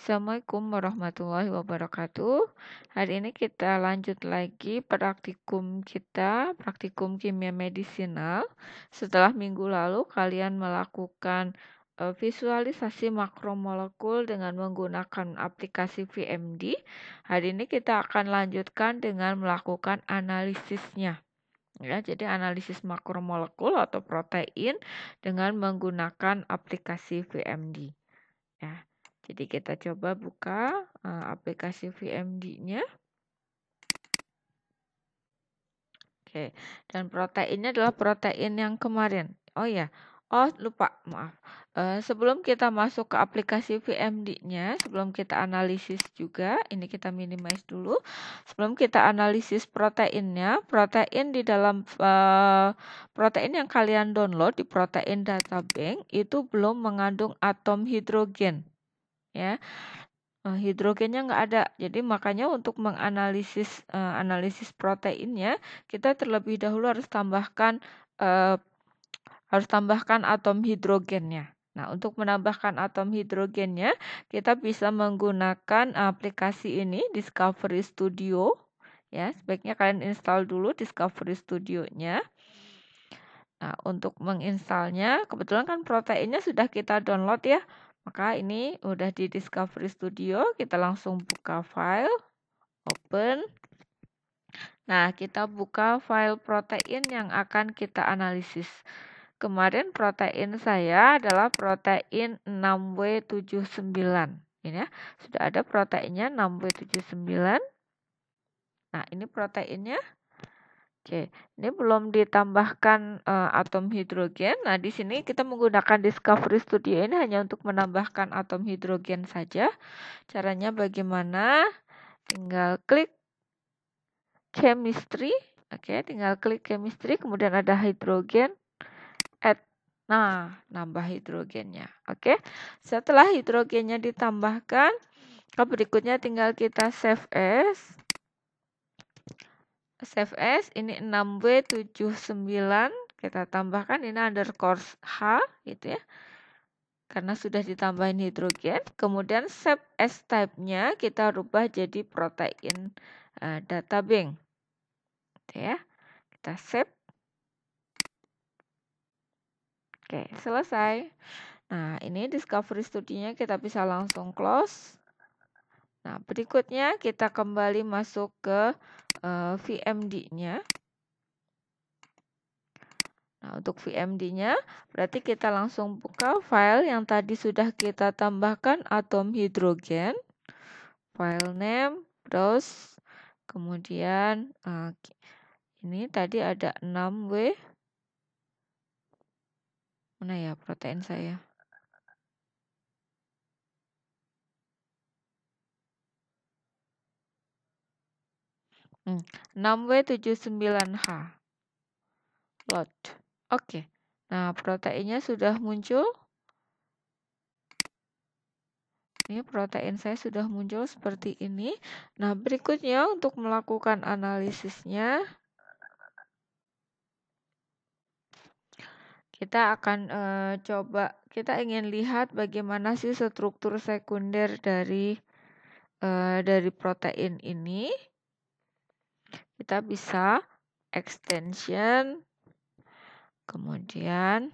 Assalamualaikum warahmatullahi wabarakatuh. Hari ini kita lanjut lagi praktikum kita, praktikum kimia medisinal. Setelah minggu lalu kalian melakukan e, visualisasi makromolekul dengan menggunakan aplikasi VMD. Hari ini kita akan lanjutkan dengan melakukan analisisnya. Ya, jadi analisis makromolekul atau protein dengan menggunakan aplikasi VMD. Ya. Jadi kita coba buka eh, aplikasi VMD-nya. Oke, dan proteinnya adalah protein yang kemarin. Oh ya, oh lupa, maaf. Eh, sebelum kita masuk ke aplikasi VMD-nya, sebelum kita analisis juga, ini kita minimize dulu. Sebelum kita analisis proteinnya, protein di dalam eh, protein yang kalian download di protein databank itu belum mengandung atom hidrogen ya eh, hidrogennya nggak ada. Jadi makanya untuk menganalisis uh, analisis proteinnya kita terlebih dahulu harus tambahkan uh, harus tambahkan atom hidrogennya. Nah, untuk menambahkan atom hidrogennya, kita bisa menggunakan aplikasi ini Discovery Studio ya. Sebaiknya kalian install dulu Discovery Studio-nya. Nah, untuk menginstalnya, kebetulan kan proteinnya sudah kita download ya. Maka ini udah di Discovery Studio, kita langsung buka file, open. Nah, kita buka file protein yang akan kita analisis. Kemarin protein saya adalah protein 6W79. Ini ya, sudah ada proteinnya 6W79. Nah, ini proteinnya Oke, ini belum ditambahkan, eh, atom hidrogen. Nah, di sini kita menggunakan Discovery Studio ini hanya untuk menambahkan atom hidrogen saja. Caranya bagaimana? Tinggal klik chemistry, oke, tinggal klik chemistry, kemudian ada hidrogen, add. Nah, nambah hidrogennya, oke. Setelah hidrogennya ditambahkan, berikutnya tinggal kita save as save as ini 6W79 kita tambahkan ini underscore H gitu ya karena sudah ditambahin hidrogen kemudian save as type-nya kita rubah jadi protein uh, data bank gitu ya kita save oke selesai nah ini discovery studinya kita bisa langsung close nah berikutnya kita kembali masuk ke uh, eh, VMD-nya. Nah, untuk VMD-nya berarti kita langsung buka file yang tadi sudah kita tambahkan atom hidrogen. File name, browse, kemudian okay. Eh, ini tadi ada 6W. Mana ya protein saya? 6W79H. Mm. load, Oke. Nah, proteinnya sudah muncul. Ini protein saya sudah muncul seperti ini. Nah, berikutnya untuk melakukan analisisnya kita akan e, coba kita ingin lihat bagaimana sih struktur sekunder dari e, dari protein ini kita bisa extension kemudian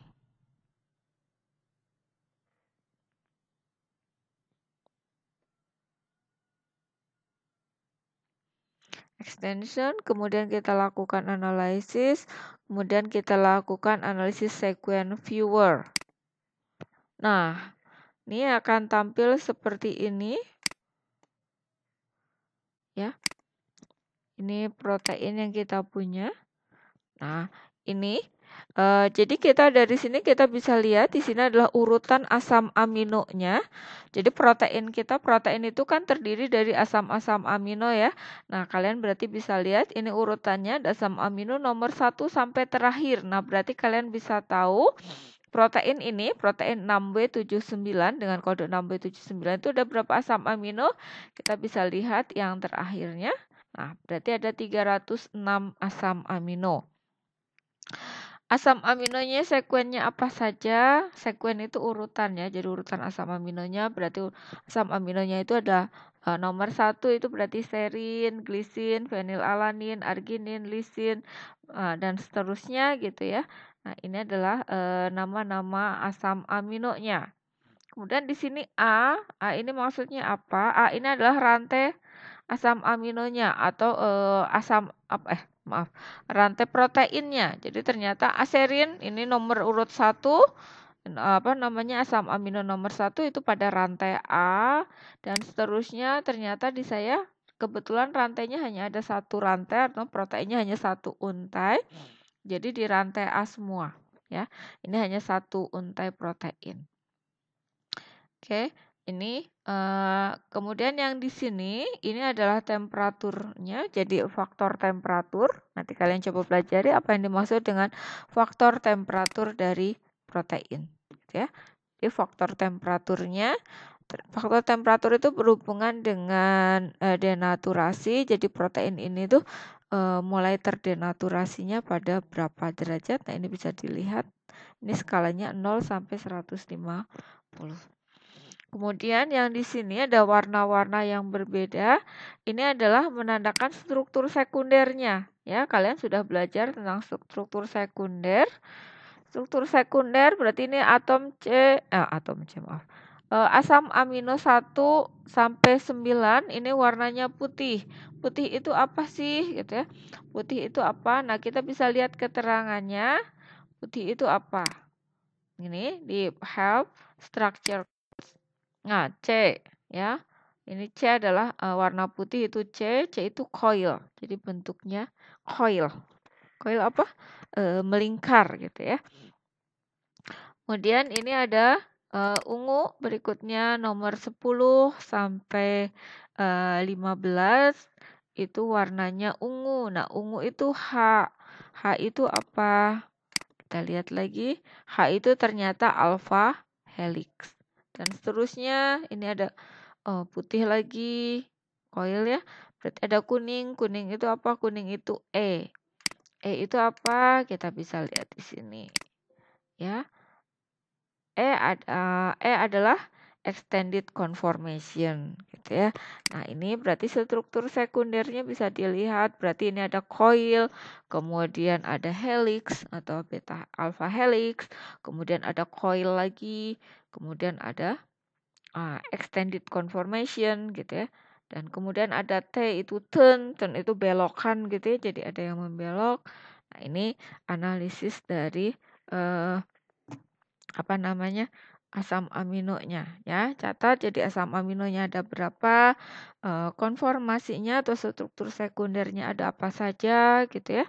extension, kemudian kita lakukan analisis, kemudian kita lakukan analisis sequence viewer. Nah, ini akan tampil seperti ini. Ya, ini protein yang kita punya. Nah, ini e, jadi kita dari sini kita bisa lihat di sini adalah urutan asam aminonya. Jadi protein kita protein itu kan terdiri dari asam-asam amino ya. Nah, kalian berarti bisa lihat ini urutannya ada asam amino nomor 1 sampai terakhir. Nah, berarti kalian bisa tahu protein ini, protein 6 b 79 dengan kode 6 b 79 itu ada berapa asam amino? Kita bisa lihat yang terakhirnya Nah, berarti ada 306 asam amino. Asam aminonya sekuennya apa saja? Sekuen itu urutannya, jadi urutan asam aminonya berarti asam aminonya itu ada e, nomor satu itu berarti serin, glisin, fenilalanin, arginin, lisin, e, dan seterusnya gitu ya. Nah ini adalah e, nama-nama e, asam aminonya. Kemudian di sini A, A ini maksudnya apa? A ini adalah rantai asam aminonya atau eh, asam apa eh maaf rantai proteinnya. Jadi ternyata aserin ini nomor urut satu apa namanya asam amino nomor satu itu pada rantai A dan seterusnya ternyata di saya kebetulan rantainya hanya ada satu rantai atau proteinnya hanya satu untai jadi di rantai A semua ya ini hanya satu untai protein oke ini. Eh, kemudian yang di sini ini adalah temperaturnya, jadi faktor temperatur. Nanti kalian coba pelajari apa yang dimaksud dengan faktor temperatur dari protein, gitu ya. Jadi faktor temperaturnya faktor temperatur itu berhubungan dengan eh, denaturasi. Jadi protein ini tuh eh, mulai terdenaturasinya pada berapa derajat. Nah, ini bisa dilihat. Ini skalanya 0 sampai 150. Kemudian yang di sini ada warna-warna yang berbeda. Ini adalah menandakan struktur sekundernya. Ya, kalian sudah belajar tentang struktur sekunder. Struktur sekunder berarti ini atom C, eh, atom C maaf. Eh, asam amino 1 sampai 9 ini warnanya putih. Putih itu apa sih gitu ya? Putih itu apa? Nah, kita bisa lihat keterangannya. Putih itu apa? Ini di help structure Nah, C ya. Ini C adalah uh, warna putih itu C, C itu coil. Jadi bentuknya coil. Coil apa? Uh, melingkar gitu ya. Kemudian ini ada uh, ungu, berikutnya nomor 10 sampai uh, 15 itu warnanya ungu. Nah, ungu itu H. H itu apa? Kita lihat lagi. H itu ternyata alfa helix dan seterusnya. Ini ada uh, putih lagi, oil ya. Berarti ada kuning, kuning itu apa? Kuning itu E. E itu apa? Kita bisa lihat di sini. Ya. E ada eh, E adalah extended conformation gitu ya. Nah, ini berarti struktur sekundernya bisa dilihat. Berarti ini ada coil, kemudian ada helix atau beta alpha helix, kemudian ada coil lagi, kemudian ada uh, extended conformation gitu ya dan kemudian ada T itu turn turn itu belokan gitu ya jadi ada yang membelok nah ini analisis dari eh, apa namanya asam aminonya ya catat jadi asam aminonya ada berapa eh, konformasinya atau struktur sekundernya ada apa saja gitu ya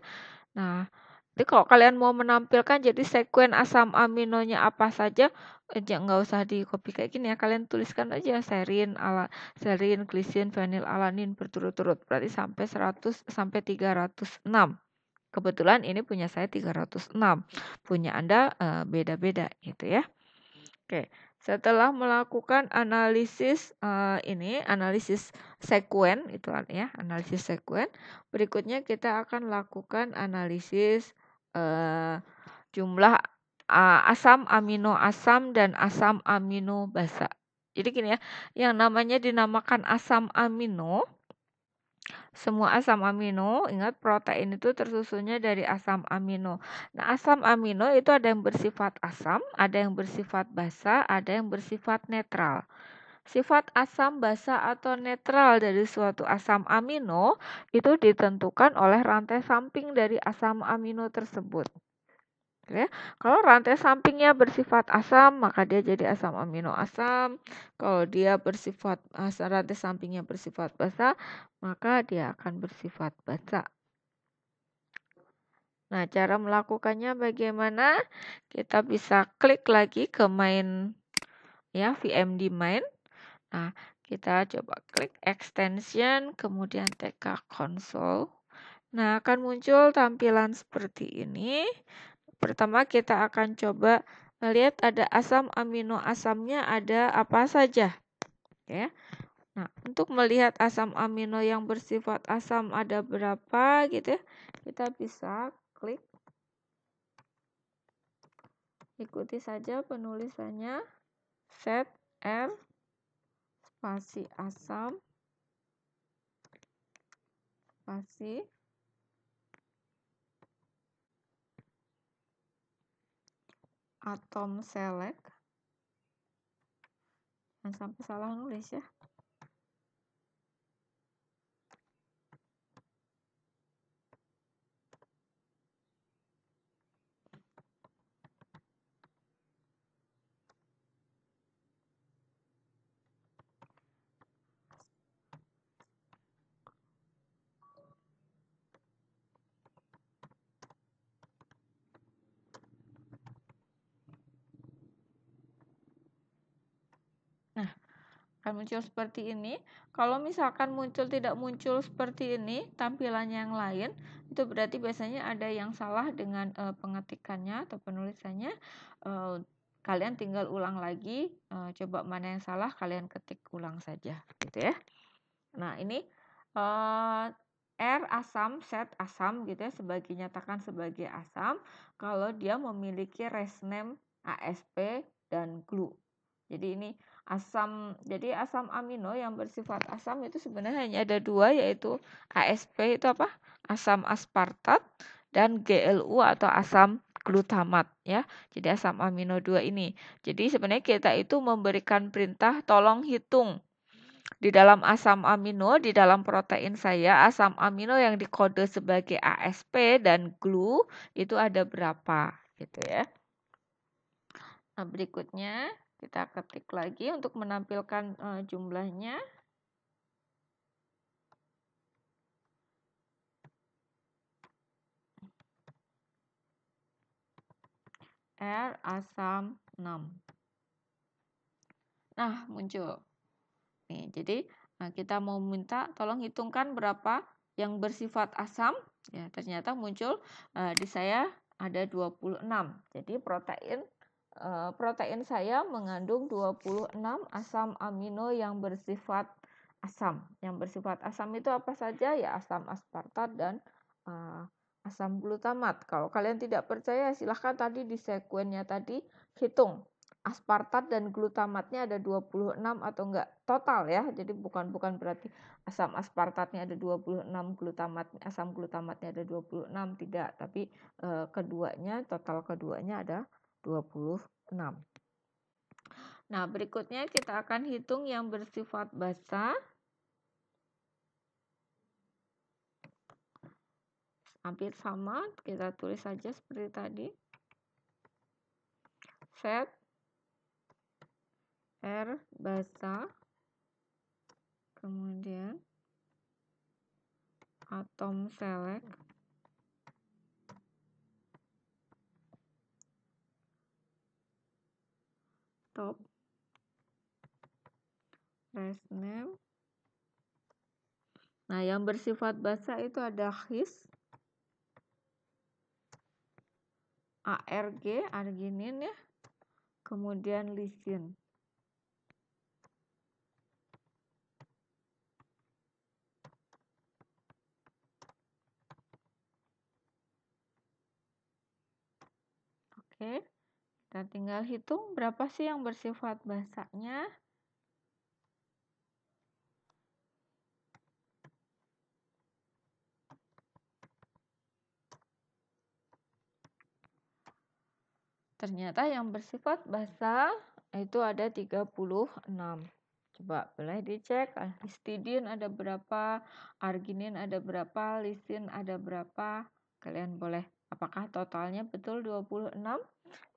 nah jadi kalau kalian mau menampilkan jadi sekuen asam aminonya apa saja, ya nggak usah di copy kayak gini ya kalian tuliskan aja serin ala serin glisin vanil alanin berturut-turut berarti sampai 100 sampai 306 kebetulan ini punya saya 306 punya anda eh, beda-beda uh, gitu ya oke setelah melakukan analisis uh, ini analisis sekuen itu ya analisis sekuen berikutnya kita akan lakukan analisis uh, jumlah uh, asam amino asam dan asam amino basa. Jadi gini ya, yang namanya dinamakan asam amino semua asam amino, ingat protein itu tersusunnya dari asam amino. Nah, asam amino itu ada yang bersifat asam, ada yang bersifat basa, ada yang bersifat netral. Sifat asam basa atau netral dari suatu asam amino itu ditentukan oleh rantai samping dari asam amino tersebut. Ya, kalau rantai sampingnya bersifat asam, maka dia jadi asam amino asam. Kalau dia bersifat asam, rantai sampingnya bersifat basa, maka dia akan bersifat basa. Nah, cara melakukannya bagaimana? Kita bisa klik lagi ke main ya, VMD main. Nah, kita coba klik extension, kemudian TK console. Nah, akan muncul tampilan seperti ini. Pertama, kita akan coba melihat ada asam amino asamnya ada apa saja. Ya. Nah, untuk melihat asam amino yang bersifat asam ada berapa gitu ya, kita bisa klik ikuti saja penulisannya set R pasif asam pasif atom selek, jangan sampai salah nulis ya akan muncul seperti ini. Kalau misalkan muncul tidak muncul seperti ini, tampilannya yang lain, itu berarti biasanya ada yang salah dengan uh, eh, pengetikannya atau penulisannya. Uh, kalian tinggal ulang lagi, uh, coba mana yang salah, kalian ketik ulang saja, gitu ya. Nah ini uh, R asam, set asam gitu ya, sebagai nyatakan sebagai asam kalau dia memiliki resnem ASP dan GLU. Jadi ini asam jadi asam amino yang bersifat asam itu sebenarnya hanya ada dua yaitu ASP itu apa asam aspartat dan GLU atau asam glutamat ya jadi asam amino dua ini jadi sebenarnya kita itu memberikan perintah tolong hitung di dalam asam amino, di dalam protein saya, asam amino yang dikode sebagai ASP dan GLU itu ada berapa gitu ya. Nah, berikutnya kita ketik lagi untuk menampilkan uh, jumlahnya. R asam 6. Nah, muncul. Nih, jadi nah kita mau minta tolong hitungkan berapa yang bersifat asam. Ya, ternyata muncul uh, di saya ada 26. Jadi protein Eh, protein saya mengandung 26 asam amino yang bersifat asam. Yang bersifat asam itu apa saja? Ya asam aspartat dan uh, asam glutamat. Kalau kalian tidak percaya silahkan tadi di sekuennya tadi hitung. Aspartat dan glutamatnya ada 26 atau enggak total ya. Jadi bukan bukan berarti asam aspartatnya ada 26, glutamat asam glutamatnya ada 26 tidak, tapi uh, keduanya total keduanya ada 26. Nah, berikutnya kita akan hitung yang bersifat basah hampir sama kita tulis saja seperti tadi set r basah kemudian atom select top last name nah yang bersifat basah itu ada his ARG arginin ya kemudian lisin Oke. Okay. Kita nah, tinggal hitung berapa sih yang bersifat basahnya. Ternyata yang bersifat basah itu ada 36. Coba boleh dicek, histidin ada berapa, arginin ada berapa, lisin ada berapa. Kalian boleh, apakah totalnya betul 26?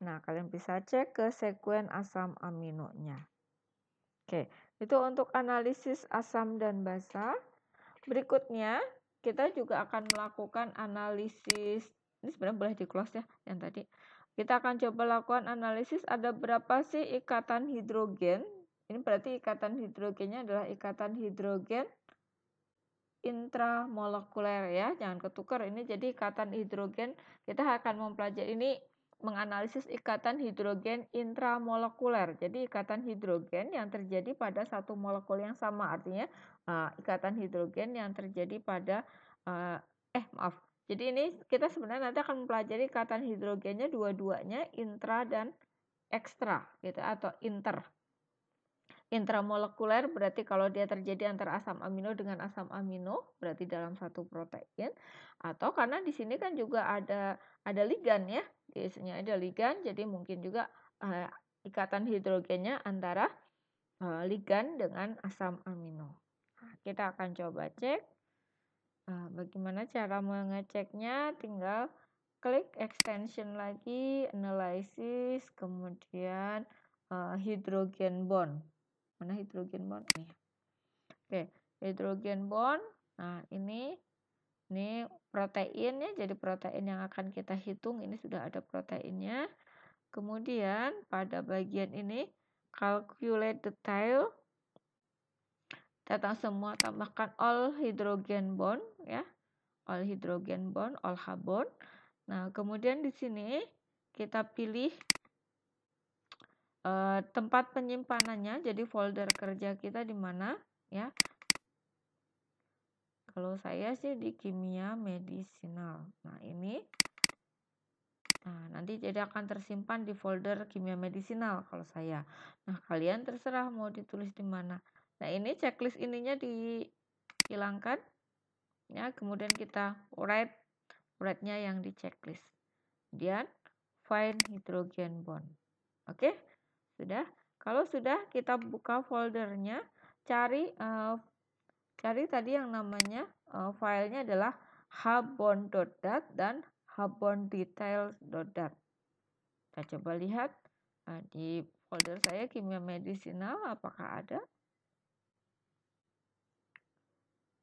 Nah, kalian bisa cek ke sekuen asam aminonya. Oke, itu untuk analisis asam dan basa. Berikutnya, kita juga akan melakukan analisis ini sebenarnya boleh di close ya yang tadi. Kita akan coba lakukan analisis ada berapa sih ikatan hidrogen. Ini berarti ikatan hidrogennya adalah ikatan hidrogen intramolekuler ya. Jangan ketukar ini jadi ikatan hidrogen. Kita akan mempelajari ini menganalisis ikatan hidrogen intramolekuler. Jadi ikatan hidrogen yang terjadi pada satu molekul yang sama, artinya uh, ikatan hidrogen yang terjadi pada uh, eh maaf. Jadi ini kita sebenarnya nanti akan mempelajari ikatan hidrogennya dua-duanya intra dan ekstra gitu atau inter. Intramolekuler berarti kalau dia terjadi antara asam amino dengan asam amino berarti dalam satu protein atau karena di sini kan juga ada ada ligan ya Biasanya ada ligan, jadi mungkin juga uh, ikatan hidrogennya antara uh, ligan dengan asam amino. Nah, kita akan coba cek. Nah, bagaimana cara mengeceknya? Tinggal klik extension lagi, analysis, kemudian uh, hidrogen bond. Mana hidrogen bond? Ini. Ya. Oke, hidrogen bond. Nah, ini ini proteinnya jadi protein yang akan kita hitung. Ini sudah ada proteinnya. Kemudian pada bagian ini calculate detail, Datang semua tambahkan all hydrogen bond ya. All hydrogen bond, all carbon. Nah, kemudian di sini kita pilih uh, tempat penyimpanannya jadi folder kerja kita di mana ya kalau saya sih di kimia medicinal. Nah, ini Nah, nanti jadi akan tersimpan di folder kimia medisinal kalau saya. Nah, kalian terserah mau ditulis di mana. Nah, ini checklist ininya dihilangkan. Ya, kemudian kita write write-nya yang di checklist. Kemudian find hydrogen bond. Oke? Sudah? Kalau sudah kita buka foldernya, cari uh, Cari tadi yang namanya uh, filenya adalah habon.dat dan habondetails.dat. Kita coba lihat uh, di folder saya kimia medisinal apakah ada?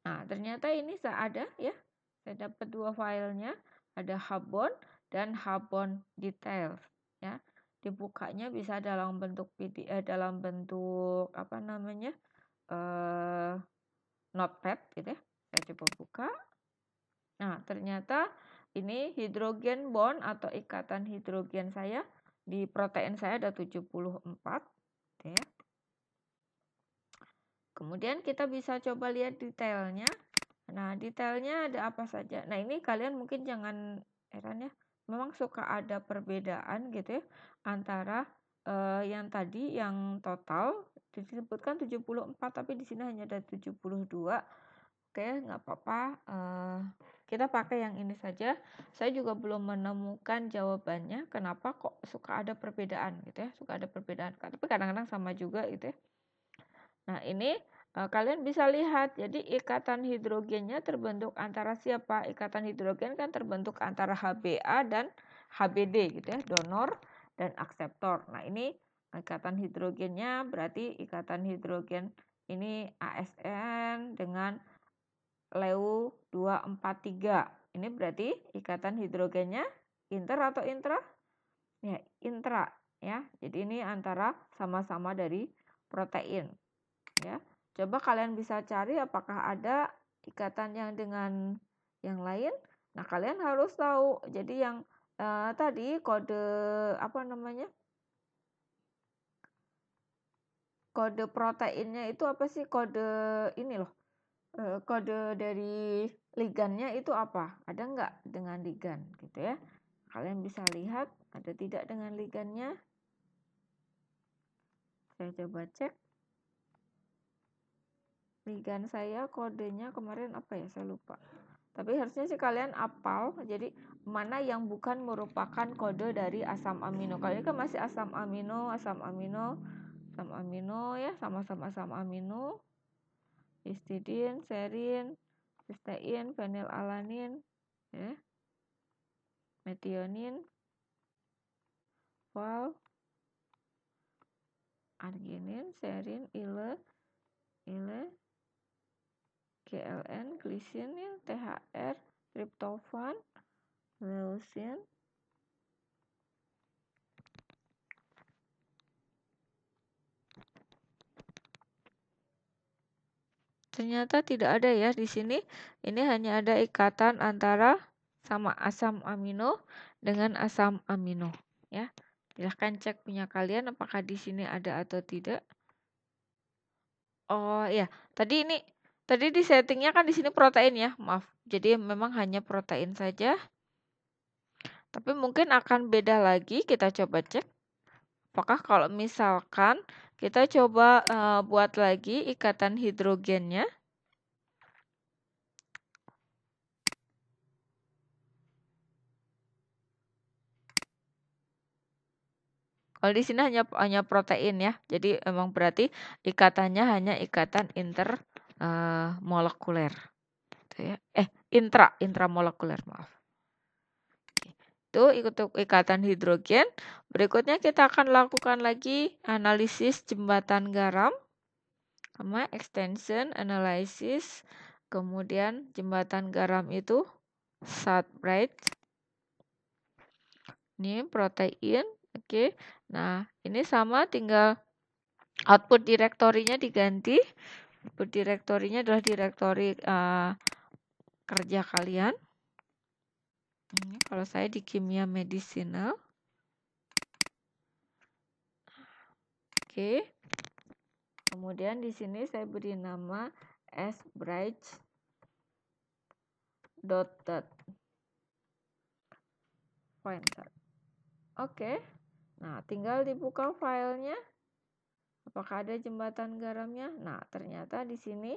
Nah, ternyata ini ada ya. Saya dapat dua filenya, ada habon dan habon details ya. Dibukanya bisa dalam bentuk PDF, eh, dalam bentuk apa namanya? eh uh, notepad gitu ya. Saya coba buka. Nah, ternyata ini hidrogen bond atau ikatan hidrogen saya di protein saya ada 74 gitu ya. Kemudian kita bisa coba lihat detailnya. Nah, detailnya ada apa saja. Nah, ini kalian mungkin jangan heran ya. Memang suka ada perbedaan gitu ya antara eh, yang tadi yang total disebutkan 74 tapi di sini hanya ada 72 oke nggak apa-apa uh, kita pakai yang ini saja saya juga belum menemukan jawabannya kenapa kok suka ada perbedaan gitu ya suka ada perbedaan tapi kadang-kadang sama juga gitu ya nah ini eh, kalian bisa lihat jadi ikatan hidrogennya terbentuk antara siapa ikatan hidrogen kan terbentuk antara HBA dan HBD gitu ya donor dan akseptor nah ini ikatan hidrogennya berarti ikatan hidrogen ini ASN dengan Leu 243. Ini berarti ikatan hidrogennya inter atau intra? Ya, intra ya. Jadi ini antara sama-sama dari protein. Ya. Coba kalian bisa cari apakah ada ikatan yang dengan yang lain. Nah, kalian harus tahu. Jadi yang eh, tadi kode apa namanya? kode proteinnya itu apa sih kode ini loh eh, kode dari ligannya itu apa ada nggak dengan ligan gitu ya kalian bisa lihat ada tidak dengan ligannya saya coba cek ligan saya kodenya kemarin apa ya saya lupa tapi harusnya sih kalian apal jadi mana yang bukan merupakan kode dari asam amino kalian kan masih asam amino asam amino sama amino ya sama-sama sama amino histidin serin sistein fenilalanin ya metionin val arginin serin ile ile GLN, glisin ya, THR, triptofan, leusin, Ternyata tidak ada ya di sini. Ini hanya ada ikatan antara sama asam amino dengan asam amino ya. Silahkan cek punya kalian apakah di sini ada atau tidak. Oh ya, tadi ini tadi di settingnya kan di sini protein ya, maaf. Jadi memang hanya protein saja. Tapi mungkin akan beda lagi, kita coba cek. Apakah kalau misalkan kita coba uh, buat lagi ikatan hidrogennya? Kalau di sini hanya hanya protein ya, jadi emang berarti ikatannya hanya ikatan intermolekuler, eh, gitu ya. eh, intra intramolekuler maaf itu ikut ikatan hidrogen. Berikutnya kita akan lakukan lagi analisis jembatan garam sama extension analysis kemudian jembatan garam itu substrate ini protein oke okay. nah ini sama tinggal output direktorinya diganti output direktorinya adalah direktori uh, kerja kalian Hmm, kalau saya di kimia medisinal. Oke. Kemudian di sini saya beri nama S Bright dotted pointer. Oke. Nah, tinggal dibuka filenya. Apakah ada jembatan garamnya? Nah, ternyata di sini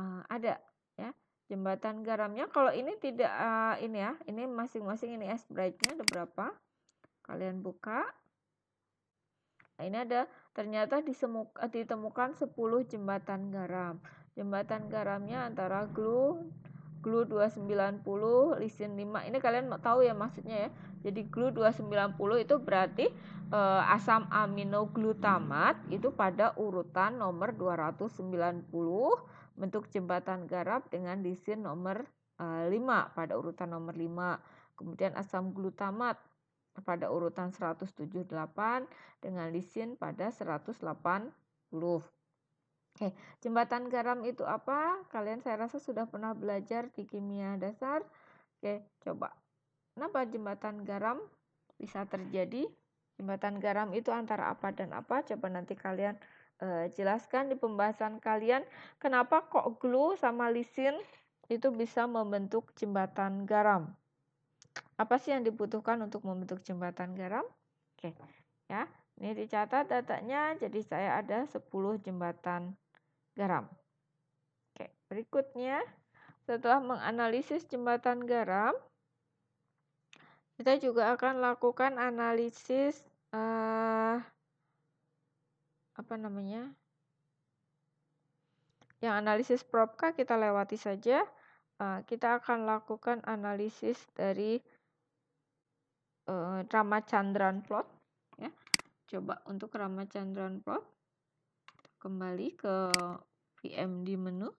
uh, ada ya jembatan garamnya kalau ini tidak uh, ini ya ini masing-masing ini es brightnya ada berapa kalian buka nah, ini ada ternyata disemuk, eh, ditemukan 10 jembatan garam jembatan garamnya antara glue glue 290 lisin 5 ini kalian tahu ya maksudnya ya jadi glue 290 itu berarti e, asam amino glutamat itu pada urutan nomor 290 bentuk jembatan garap dengan lisin nomor e, eh, 5 pada urutan nomor 5. Kemudian asam glutamat pada urutan 178 dengan lisin pada 180. Oke, jembatan garam itu apa? Kalian saya rasa sudah pernah belajar di kimia dasar. Oke, coba. Kenapa jembatan garam bisa terjadi? Jembatan garam itu antara apa dan apa? Coba nanti kalian e, jelaskan di pembahasan kalian kenapa kok glue sama lisin itu bisa membentuk jembatan garam. Apa sih yang dibutuhkan untuk membentuk jembatan garam? Oke, ya. Ini dicatat datanya, jadi saya ada 10 jembatan garam. Oke, berikutnya setelah menganalisis jembatan garam, kita juga akan lakukan analisis uh, apa namanya yang analisis propka kita lewati saja uh, kita akan lakukan analisis dari uh, Ramachandran plot ya coba untuk Ramachandran plot kembali ke VMD menu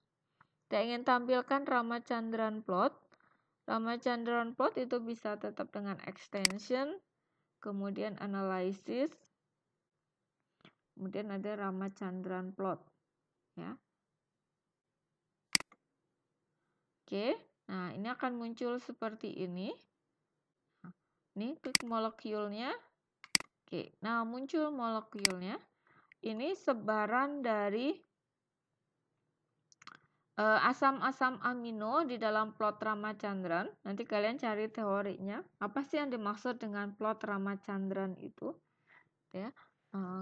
kita ingin tampilkan Ramachandran plot Ramachandran plot itu bisa tetap dengan extension kemudian analisis Kemudian ada Ramachandran plot. Ya. Oke, nah ini akan muncul seperti ini. Ini klik molekulnya. Oke, nah muncul molekulnya. Ini sebaran dari eh, asam-asam amino di dalam plot Ramachandran. Nanti kalian cari teorinya. Apa sih yang dimaksud dengan plot Ramachandran itu? Ya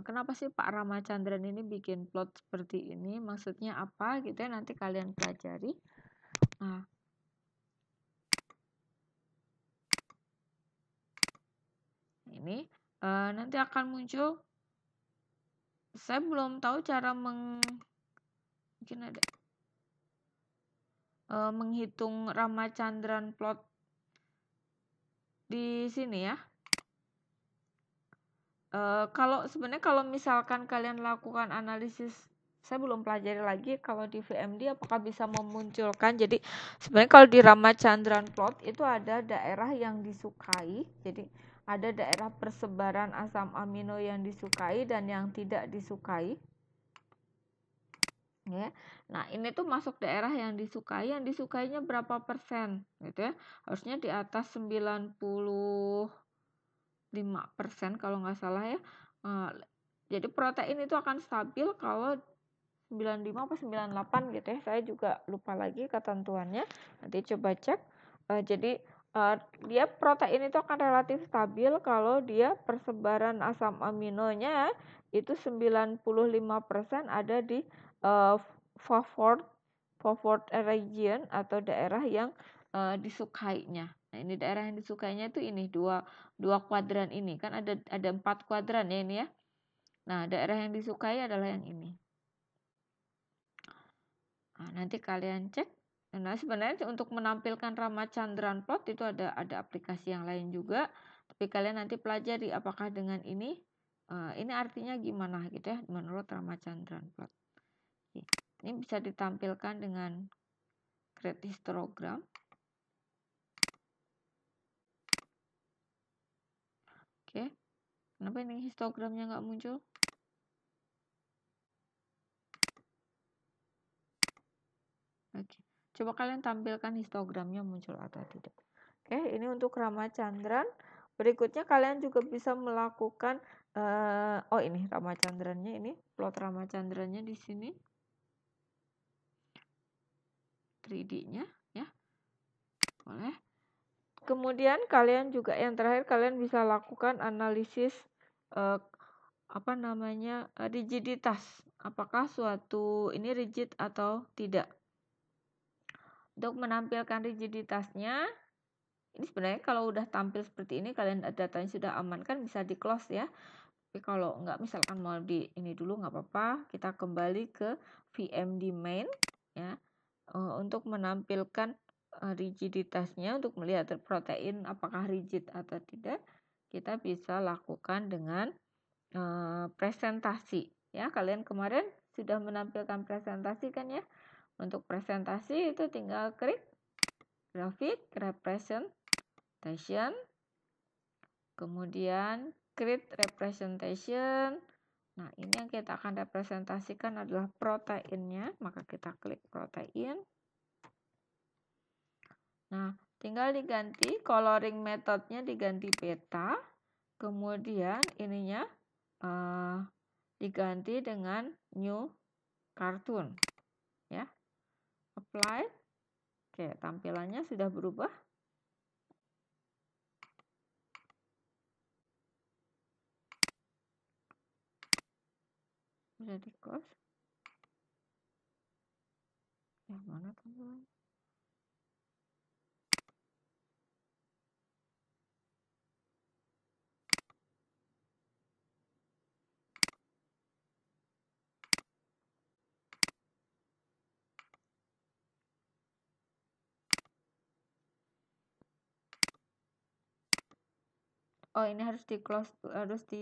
kenapa sih Pak Ramachandran ini bikin plot seperti ini maksudnya apa gitu ya nanti kalian pelajari nah ini uh, nanti akan muncul saya belum tahu cara meng mungkin ada uh, menghitung Ramachandran plot di sini ya Eh, kalau sebenarnya kalau misalkan kalian lakukan analisis saya belum pelajari lagi kalau di VMD apakah bisa memunculkan jadi sebenarnya kalau di Ramachandran plot itu ada daerah yang disukai jadi ada daerah persebaran asam amino yang disukai dan yang tidak disukai ya. Nah, ini tuh masuk daerah yang disukai, yang disukainya berapa persen gitu ya. Harusnya di atas 90 5% kalau nggak salah ya. Eh, jadi protein itu akan stabil kalau 95 atau 98 gitu ya. Saya juga lupa lagi ketentuannya. Nanti coba cek. Eh, jadi eh, dia protein itu akan relatif stabil kalau dia persebaran asam aminonya itu 95% ada di uh, region atau daerah yang disukainya. Nah, ini daerah yang disukainya itu ini dua dua kuadran ini kan ada ada empat kuadran ya ini ya. Nah, daerah yang disukai adalah yang ini. Nah, nanti kalian cek. Nah, sebenarnya untuk menampilkan Ramachandran plot itu ada ada aplikasi yang lain juga, tapi kalian nanti pelajari apakah dengan ini uh, ini artinya gimana gitu ya menurut Ramachandran plot. Ini bisa ditampilkan dengan create histogram. Oke. Kenapa ini histogramnya nggak muncul? Oke. Coba kalian tampilkan histogramnya muncul atau tidak. Oke, ini untuk Ramachandran. Berikutnya kalian juga bisa melakukan uh, oh ini Ramachandrannya ini plot Ramachandrannya di sini 3D-nya ya. Boleh. Kemudian kalian juga yang terakhir kalian bisa lakukan analisis eh, apa namanya eh, rigiditas. Apakah suatu ini rigid atau tidak? Untuk menampilkan rigiditasnya, ini sebenarnya kalau udah tampil seperti ini kalian datanya sudah aman kan bisa di close ya. Tapi kalau nggak misalkan mau di ini dulu nggak apa-apa, kita kembali ke VMD main ya eh, untuk menampilkan Eh, rigiditasnya untuk melihat protein apakah rigid atau tidak kita bisa lakukan dengan e, presentasi ya kalian kemarin sudah menampilkan presentasi kan ya untuk presentasi itu tinggal klik grafik representation kemudian create representation nah ini yang kita akan representasikan adalah proteinnya maka kita klik protein Nah, tinggal diganti coloring metodenya diganti peta, kemudian ininya uh, diganti dengan new cartoon, ya. Apply. Oke, tampilannya sudah berubah. Sudah di close. Yang mana tampilannya? oh ini harus di close harus di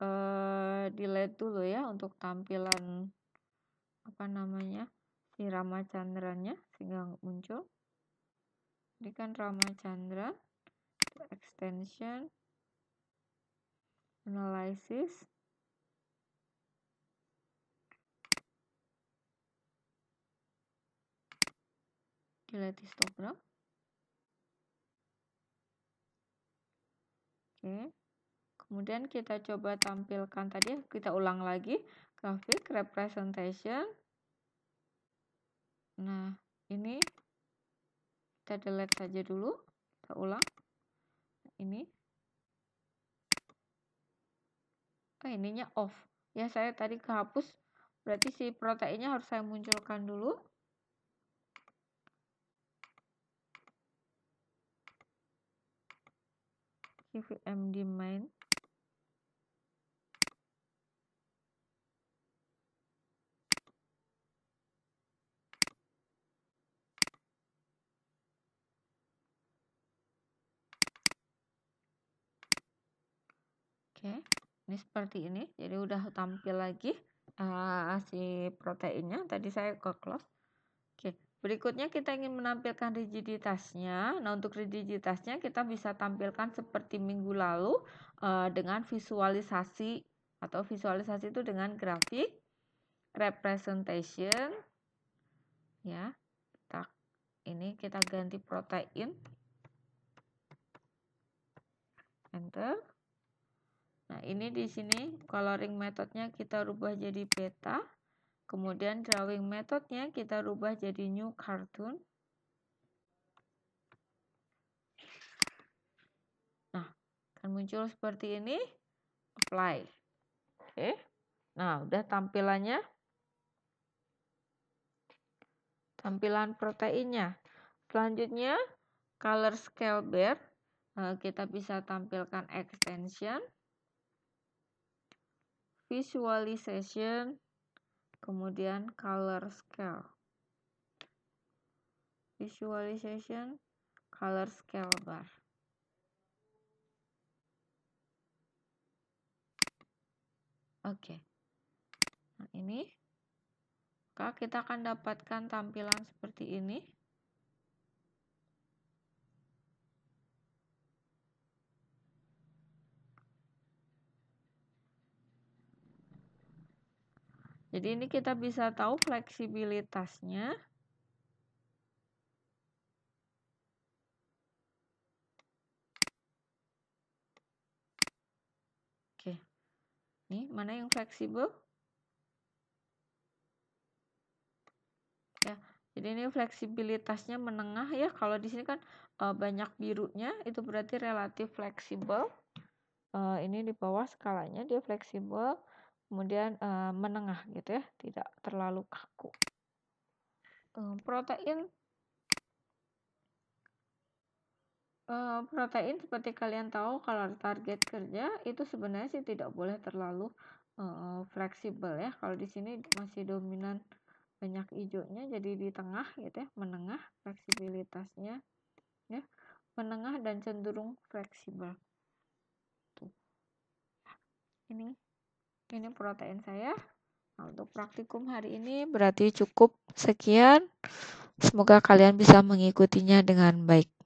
uh, delete dulu ya untuk tampilan apa namanya si Rama Chandranya sehingga muncul ini kan Rama Chandra extension analysis delete histogram Oke. Kemudian kita coba tampilkan tadi, kita ulang lagi. Grafik representation. Nah, ini kita delete saja dulu. Kita ulang. Nah, ini. Oh, ininya off. Ya, saya tadi kehapus. Berarti si proteinnya harus saya munculkan dulu. cvmd main Oke, ini seperti ini. Jadi udah tampil lagi uh, si proteinnya. Tadi saya ke close. Berikutnya kita ingin menampilkan rigiditasnya. Nah, untuk rigiditasnya kita bisa tampilkan seperti minggu lalu uh, dengan visualisasi atau visualisasi itu dengan grafik representation ya. Kita, ini kita ganti protein. Enter. Nah, ini di sini coloring methodnya kita rubah jadi beta. Kemudian drawing methodnya kita rubah jadi new cartoon. Nah, akan muncul seperti ini. Apply. Oke. Nah, udah tampilannya. Tampilan proteinnya. Selanjutnya, color scale bar. Eh, kita bisa tampilkan extension, visualization, kemudian color scale. Visualization color scale bar. Oke. Okay. Nah, ini maka kita akan dapatkan tampilan seperti ini. Jadi ini kita bisa tahu fleksibilitasnya. Oke. Nih, mana yang fleksibel? Ya, jadi ini fleksibilitasnya menengah ya. Kalau di sini kan eh, banyak birunya, itu berarti relatif fleksibel. Eh, ini di bawah skalanya dia fleksibel kemudian e, menengah gitu ya, tidak terlalu kaku. E, protein e, protein seperti kalian tahu kalau target kerja itu sebenarnya sih tidak boleh terlalu e, fleksibel ya. Kalau di sini masih dominan banyak hijaunya jadi di tengah gitu ya, menengah fleksibilitasnya ya, menengah dan cenderung fleksibel. Tuh. Ini ini protein saya nah, untuk praktikum hari ini berarti cukup sekian semoga kalian bisa mengikutinya dengan baik